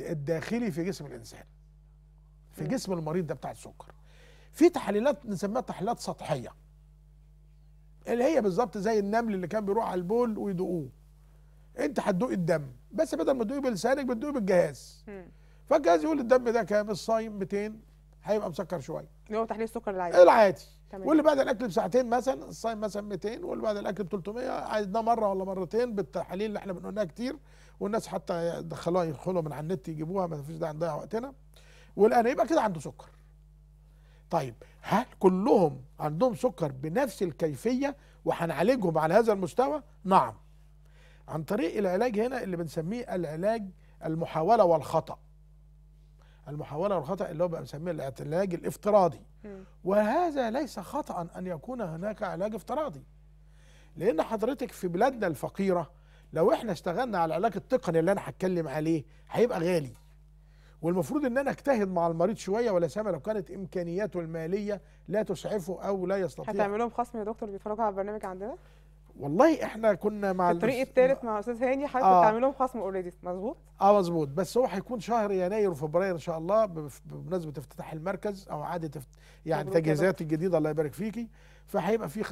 S2: الداخلي في جسم الانسان في جسم المريض ده بتاع السكر في تحليلات نسميها تحليلات سطحيه اللي هي بالظبط زي النمل اللي كان بيروح على البول ويدوقوه انت هتدوق الدم بس بدل ما تدوقيه بلسانك بتدوقيه بالجهاز فالجهاز يقول الدم ده كام الصايم 200 هيبقى مسكر شويه
S1: اللي هو تحليل السكر العادي العادي تمام. واللي بعد
S2: الاكل بساعتين مثلا الصايم مثلا 200 واللي بعد الاكل ب 300 عايز ده مره ولا مرتين بالتحاليل اللي احنا بنقولها كتير والناس حتى دخلوها يدخلوا من على النت يجيبوها ما فيش داعي نضيع وقتنا والان يبقى كده عنده سكر طيب هل كلهم عندهم سكر بنفس الكيفيه وهنعالجهم على هذا المستوى نعم عن طريق العلاج هنا اللي بنسميه العلاج المحاوله والخطا المحاوله والخطا اللي هو بقى بنسميه العلاج الافتراضي وهذا ليس خطأ أن يكون هناك علاج افتراضي لأن حضرتك في بلادنا الفقيرة لو احنا اشتغلنا على العلاج التقني اللي أنا هتكلم عليه هيبقى غالي والمفروض ان انا اجتهد مع المريض شويه ولا سامع لو كانت امكانياته الماليه لا تسعفه او لا يستطيع هتعمل
S1: لهم خصم يا دكتور بيتفرجوا على البرنامج عندنا
S2: والله احنا كنا مع الطريق الثالث
S1: مع استاذ هاني حضرتك آه. بتعملهم خصم اوريدي مظبوط
S2: اه مظبوط بس هو هيكون شهر يناير وفبراير ان شاء الله بمناسبه افتتاح المركز او اعاده افت... يعني تجهيزات الجديده الله يبارك فيكي فهيبقى في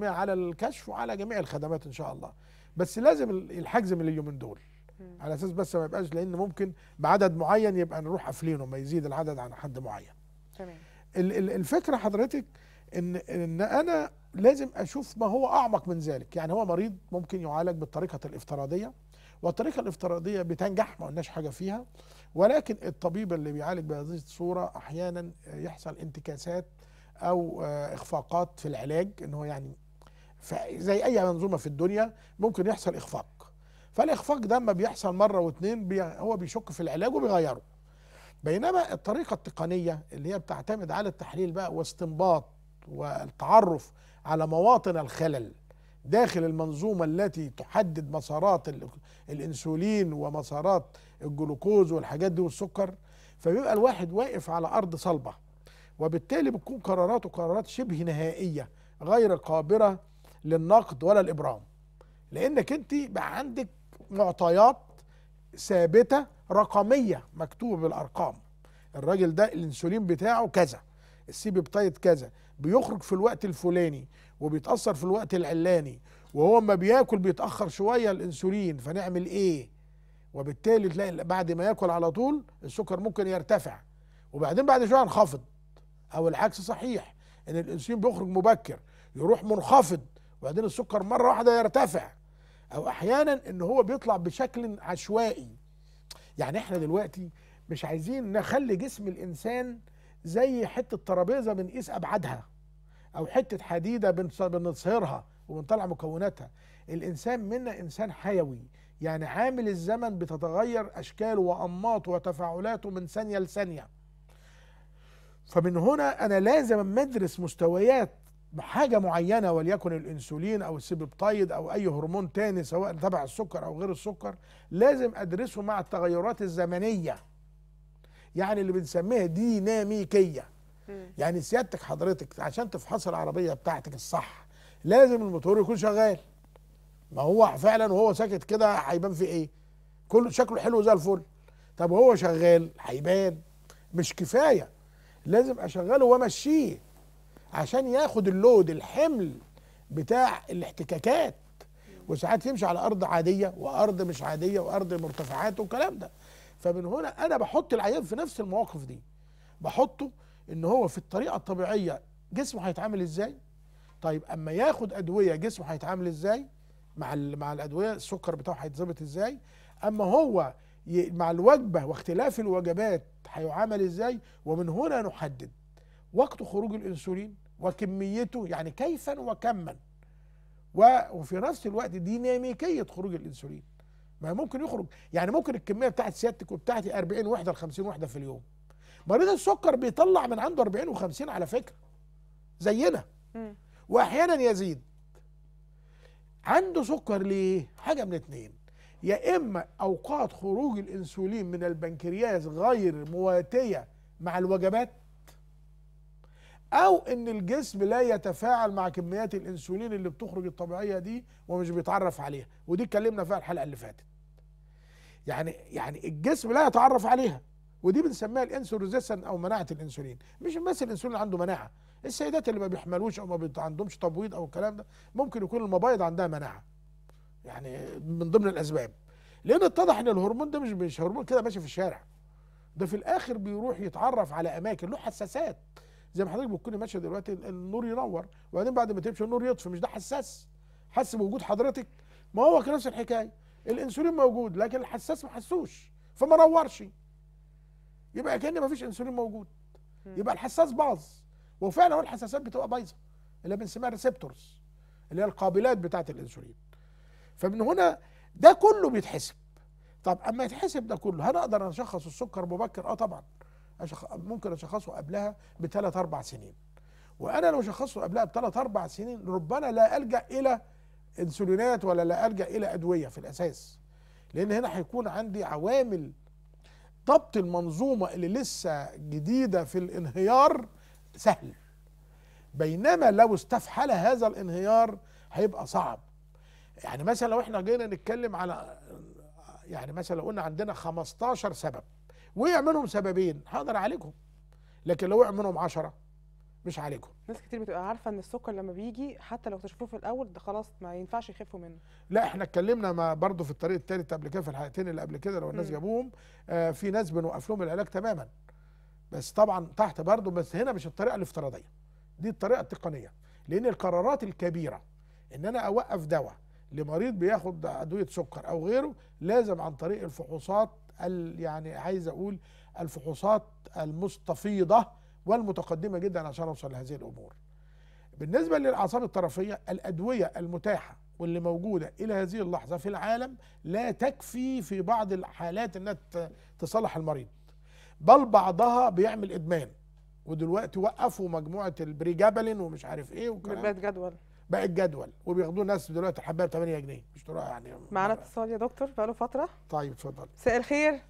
S2: 50% على الكشف وعلى جميع الخدمات ان شاء الله بس لازم الحجز من اليومين دول على اساس بس ما يبقاش لان ممكن بعدد معين يبقى نروح قافلينه ما يزيد العدد عن حد معين تمام الفكره حضرتك ان ان انا لازم اشوف ما هو اعمق من ذلك يعني هو مريض ممكن يعالج بالطريقه الافتراضيه والطريقه الافتراضيه بتنجح ما قلناش حاجه فيها ولكن الطبيب اللي بيعالج بهذه الصوره احيانا يحصل انتكاسات او آه، اخفاقات في العلاج ان هو يعني زي اي منظومه في الدنيا ممكن يحصل اخفاق فالاخفاق ده اما بيحصل مره واثنين بي هو بيشك في العلاج وبيغيره بينما الطريقه التقنيه اللي هي بتعتمد على التحليل بقى واستنباط والتعرف على مواطن الخلل داخل المنظومة التي تحدد مسارات الانسولين ومسارات الجلوكوز والحاجات دي والسكر فبيبقى الواحد واقف على أرض صلبة وبالتالي بتكون قراراته قرارات شبه نهائية غير قابلة للنقد ولا الإبرام لأنك أنت بقى عندك معطيات ثابتة رقمية مكتوبة بالأرقام الراجل ده الانسولين بتاعه كذا السي بيبتايد كذا بيخرج في الوقت الفلاني وبيتاثر في الوقت العلاني وهو ما بياكل بيتاخر شويه الانسولين فنعمل ايه وبالتالي تلاقي بعد ما ياكل على طول السكر ممكن يرتفع وبعدين بعد شويه ينخفض او العكس صحيح ان الانسولين بيخرج مبكر يروح منخفض وبعدين السكر مره واحده يرتفع او احيانا ان هو بيطلع بشكل عشوائي يعني احنا دلوقتي مش عايزين نخلي جسم الانسان زي حته ترابيزه بنقيس ابعادها او حته حديده بنصهرها وبنطلع مكوناتها الانسان منا انسان حيوي يعني عامل الزمن بتتغير اشكاله وانماطه وتفاعلاته من ثانيه لثانيه فمن هنا انا لازم اما ادرس مستويات حاجه معينه وليكن الانسولين او السيببتايد او اي هرمون تاني سواء تبع السكر او غير السكر لازم ادرسه مع التغيرات الزمنيه يعني اللي بنسميها ديناميكيه يعني سيادتك حضرتك عشان تفحص العربيه بتاعتك الصح لازم الموتور يكون شغال ما هو فعلا وهو ساكت كده هيبان فيه ايه كله شكله حلو زي الفل طب وهو شغال هيبان مش كفايه لازم اشغله وامشيه عشان ياخد اللود الحمل بتاع الاحتكاكات وساعات يمشي على ارض عاديه وارض مش عاديه وارض مرتفعات والكلام ده فمن هنا انا بحط العيان في نفس المواقف دي بحطه ان هو في الطريقه الطبيعيه جسمه هيتعامل ازاي طيب اما ياخد ادويه جسمه هيتعامل ازاي مع مع الادويه السكر بتاعه هيتظبط ازاي اما هو مع الوجبه واختلاف الوجبات هيعامل ازاي ومن هنا نحدد وقت خروج الانسولين وكميته يعني كيفا وكما وفي نفس الوقت ديناميكيه خروج الانسولين ما ممكن يخرج يعني ممكن الكميه بتاعت سيادتك وبتاعتي 40 وحده ل 50 وحده في اليوم مريض السكر بيطلع من عنده 40 و50 على فكره زينا واحيانا يزيد عنده سكر ليه حاجه من اتنين يا اما اوقات خروج الانسولين من البنكرياس غير مواتيه مع الوجبات او ان الجسم لا يتفاعل مع كميات الانسولين اللي بتخرج الطبيعيه دي ومش بيتعرف عليها ودي اتكلمنا فيها الحلقه اللي فاتت يعني يعني الجسم لا يتعرف عليها ودي بنسميها الانسولين ريزيستنس او مناعه الانسولين مش بس الانسولين عنده مناعه السيدات اللي ما بيحملوش او ما عندهمش تبويض او الكلام ده ممكن يكون المبايض عندها مناعه يعني من ضمن الاسباب لان اتضح ان الهرمون ده مش مش هرمون كده ماشي في الشارع ده في الاخر بيروح يتعرف على اماكن له حساسات زي ما حضرتك بتكوني ماشيه دلوقتي النور ينور وبعدين بعد ما تمشي النور يطفي مش ده حساس حس بوجود حضرتك ما هو نفس الحكايه الانسولين موجود لكن الحساس ما حسوش فما نورش يبقى كان ما فيش انسولين موجود يبقى الحساس باظ وفعلا هو الحساسات بتبقى بايظه اللي بنسميها ريسبتورز اللي هي القابلات بتاعه الانسولين فمن هنا ده كله بيتحسب طب اما يتحسب ده كله هل اقدر اشخص السكر مبكر اه طبعا أشخ... ممكن اشخصه قبلها بثلاث اربع سنين وانا لو شخصته قبلها بثلاث اربع سنين ربما لا الجا الى انسولينات ولا لا ارجع الى ادويه في الاساس لان هنا هيكون عندي عوامل ضبط المنظومه اللي لسه جديده في الانهيار سهل بينما لو استفحل هذا الانهيار هيبقى صعب يعني مثلا لو احنا جينا نتكلم على يعني مثلا لو قلنا عندنا 15 سبب وقع منهم سببين هقدر اعالجهم لكن لو وقع منهم 10 مش عليكم
S1: ناس كتير بتبقى عارفه ان السكر لما بيجي حتى لو اكتشفوه في الاول ده خلاص ما ينفعش يخفوا منه
S2: لا احنا اتكلمنا ما برضه في الطريق الثالث قبل كده في الحلقتين اللي قبل كده لو الناس جابوهم آه في ناس بنوقف لهم العلاج تماما بس طبعا تحت برضه بس هنا مش الطريقه الافتراضيه دي الطريقه التقنيه لان القرارات الكبيره ان انا اوقف دواء لمريض بياخد ادويه سكر او غيره لازم عن طريق الفحوصات يعني عايز اقول الفحوصات المستفيضه والمتقدمه جدا عشان اوصل لهذه الامور. بالنسبه للاعصاب الطرفيه الادويه المتاحه واللي موجوده الى هذه اللحظه في العالم لا تكفي في بعض الحالات انها تصلح المريض. بل بعضها بيعمل ادمان ودلوقتي وقفوا مجموعه البريجابلين ومش عارف ايه وكلام بقت جدول بقت جدول وبياخدوه ناس دلوقتي الحبايه ب 8 جنيه مش يعني معانا اتصال يا دكتور بقاله فتره طيب اتفضل
S1: مساء الخير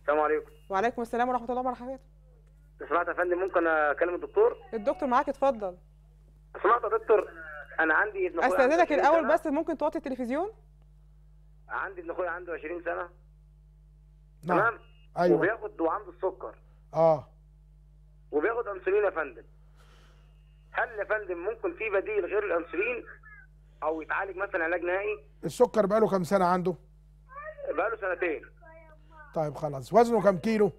S1: السلام عليكم وعليكم السلام ورحمه الله وبركاته
S3: سمعت يا فندم ممكن اكلم الدكتور
S1: الدكتور معاك اتفضل
S3: سمعت يا دكتور انا عندي ابن اخويا استاذنك الاول
S1: بس ممكن توطي التلفزيون
S3: عندي ابن اخويا عنده 20 سنه نعم تمام ايوه وبياخد وعنده السكر اه وبياخد انسولين يا فندم هل يا فندم ممكن في بديل غير الانسولين او يتعالج مثلا علاج نهائي
S2: السكر بقاله كام سنه عنده
S3: بقاله سنتين
S2: طيب خلاص وزنه كام كيلو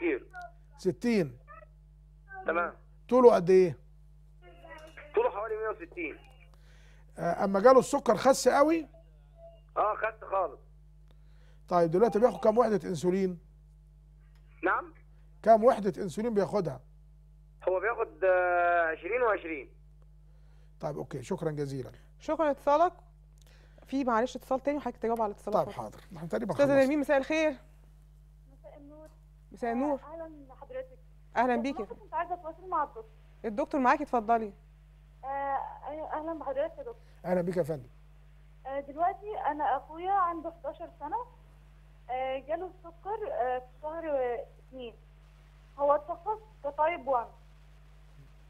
S2: كيلو 60 تمام طوله قد ايه؟
S3: طوله حوالي 160
S2: آه، اما جاله السكر خس قوي؟
S3: اه خس خالص
S2: طيب دلوقتي بياخد كام وحده انسولين؟ نعم كام وحده انسولين بياخدها؟
S3: هو بياخد 20 آه، و20
S2: طيب اوكي شكرا جزيلا شكرا اتصالك في معلش اتصال تاني وحضرتك تجاوب على
S1: الاتصال طيب حاضر احنا تقريبا استاذ نرمين مساء الخير مساء آه، النور
S5: اهلا بحضرتك اهلا بيكي كنت عايزه اتواصل مع الدكتور
S1: الدكتور معاكي اتفضلي
S5: آه، أه، اهلا بحضرتك يا دكتور
S2: اهلا بيك يا فندم
S5: دلوقتي انا اخويا عنده 11 سنه جاله السكر في شهر 2 هو اتشخص كتايب 1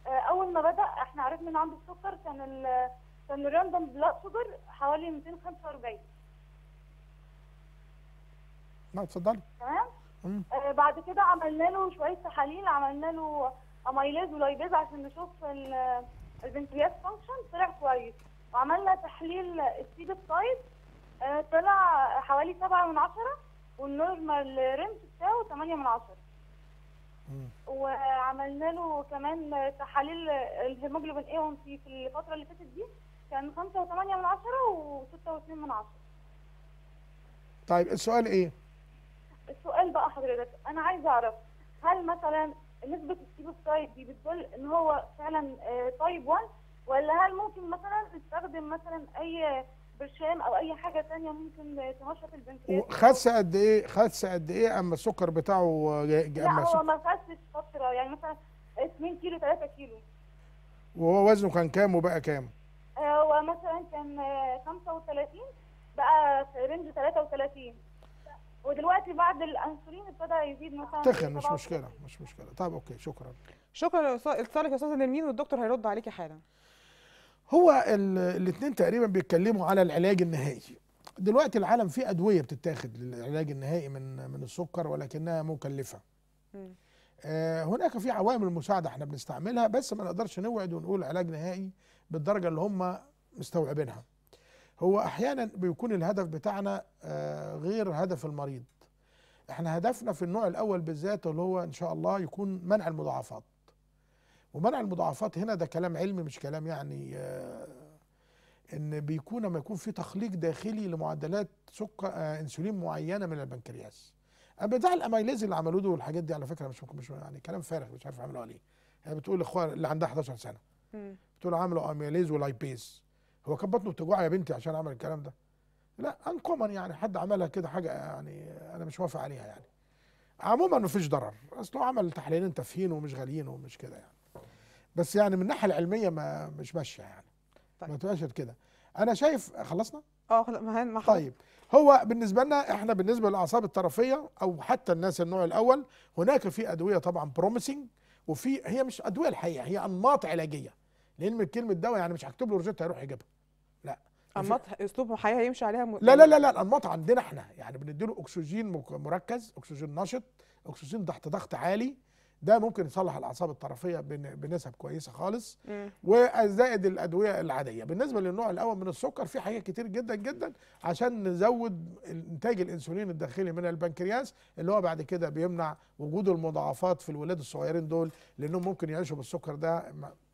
S5: اول ما بدا احنا عرفنا ان عنده السكر كان ال كان الراندوم بلاد شوجر حوالي 245 ما نعم، اتفضلي تمام آه بعد كده عملنا له شويه تحاليل عملنا له اميليز ولايبيز عشان نشوف البنكرياس فانكشن طلع كويس وعملنا تحليل السيبستايد آه طلع حوالي 7 من 10 والنورمال رينج بتاعه 8 من 10 وعملنا له كمان تحاليل الهيموجلوبين اي 1 c في الفترة اللي فاتت دي كان 5.8 من 10 و6.2 من 10
S2: طيب السؤال ايه؟
S5: حضرتك انا عايزه اعرف هل مثلا نسبه السيبوسايد دي بتقول ان هو فعلا تايب آه، 1 ولا هل ممكن مثلا نستخدم مثلا اي برشام او اي حاجه ثانيه ممكن تنشط البنكرياس
S2: خس قد ايه خس قد ايه اما السكر بتاعه لا أما هو
S5: ما خسش فتره يعني مثلا 2 كيلو 3 كيلو
S2: وهو وزنه كان كام وبقى كام؟
S5: آه، هو مثلا كان 35 بقى في رينج 33 ودلوقتي بعد الانسولين ابتدى يزيد مثلا تخن مش
S2: مشكله مش مشكله طب اوكي شكرا
S1: شكرا اتصالك يا استاذ نرمين والدكتور هيرد عليكي حالا
S2: هو الاثنين تقريبا بيتكلموا على العلاج النهائي دلوقتي العالم فيه ادويه بتتاخد للعلاج النهائي من من السكر ولكنها مكلفه آه هناك في عوامل مساعده احنا بنستعملها بس ما نقدرش نوعد ونقول علاج نهائي بالدرجه اللي هم مستوعبينها هو احيانا بيكون الهدف بتاعنا آه، غير هدف المريض احنا هدفنا في النوع الاول بالذات اللي هو ان شاء الله يكون منع المضاعفات ومنع المضاعفات هنا ده كلام علمي مش كلام يعني آه، ان بيكون لما يكون في تخليق داخلي لمعدلات سكر آه، انسولين معينه من البنكرياس بتاع الاميليز اللي عملوه ده والحاجات دي على فكره مش مش يعني كلام فارغ مش عارف عملوا عليه هي يعني بتقول الاخوه اللي عندها 11 سنه بتقول عملوا اميليز ولايبيز هو كان بطنه بتوجع يا بنتي عشان عمل الكلام ده لا انكومن يعني حد عملها كده حاجه يعني انا مش موافق عليها يعني عموما مفيش ضرر اصل هو عمل تحليلين تافهين ومش غاليين ومش كده يعني بس يعني من الناحيه العلميه ما مش ماشيه يعني طيب. ما تبقاش كده انا شايف خلصنا اه ما طيب هو بالنسبه لنا احنا بالنسبه للاعصاب الطرفيه او حتى الناس النوع الاول هناك في ادويه طبعا بروميسنج وفي هي مش ادويه الحقيقه هي انماط علاجيه لان من كلمه دواء يعني مش هكتب له روجيتا هيروح يجيبها
S1: انماط اسلوب حياه هيمشي عليها م... لا لا يعني لا لا
S2: الانماط عندنا احنا يعني بنديله اكسجين مركز اكسجين نشط اكسجين تحت ضغط عالي ده ممكن يصلح الاعصاب الطرفيه بنسب كويسه خالص وزائد الادويه العاديه بالنسبه للنوع الاول من السكر في حاجات كتير جدا جدا عشان نزود انتاج الانسولين الداخلي من البنكرياس اللي هو بعد كده بيمنع وجود المضاعفات في الولاد الصغيرين دول لانهم ممكن يعيشوا بالسكر ده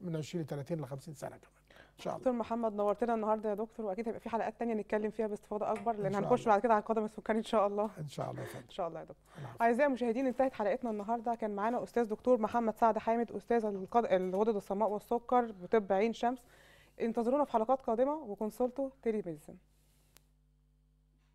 S2: من 20 ل 30 ل 50 سنه كمان ان شاء الله
S1: دكتور محمد نورتنا النهارده يا دكتور واكيد هيبقى في حلقات ثانيه نتكلم فيها باستفاضه اكبر لان هنخش بعد كده على القدم السكري ان شاء الله ان شاء الله فندم ان شاء الله يا دكتور اعزائي المشاهدين انتهت حلقتنا النهارده كان معانا استاذ دكتور محمد سعد حامد استاذ الغدد الصماء والسكر بطب عين شمس انتظرونا في حلقات قادمه وكونسولتو تيلي ميديسن